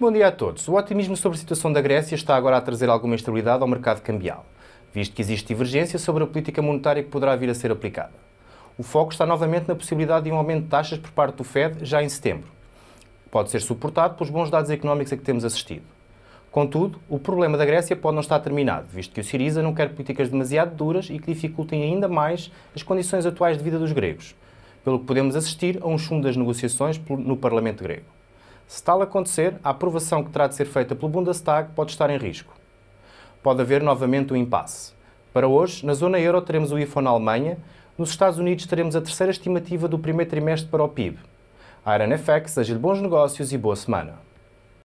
Bom dia a todos. O otimismo sobre a situação da Grécia está agora a trazer alguma estabilidade ao mercado cambial, visto que existe divergência sobre a política monetária que poderá vir a ser aplicada. O foco está novamente na possibilidade de um aumento de taxas por parte do Fed já em setembro. Pode ser suportado pelos bons dados económicos a que temos assistido. Contudo, o problema da Grécia pode não estar terminado, visto que o Siriza não quer políticas demasiado duras e que dificultem ainda mais as condições atuais de vida dos gregos, pelo que podemos assistir a um chumbo das negociações no Parlamento grego. Se tal acontecer, a aprovação que terá de ser feita pelo Bundestag pode estar em risco. Pode haver novamente um impasse. Para hoje, na zona euro teremos o IFO na Alemanha, nos Estados Unidos teremos a terceira estimativa do primeiro trimestre para o PIB. A Iron FX, agir bons negócios e boa semana.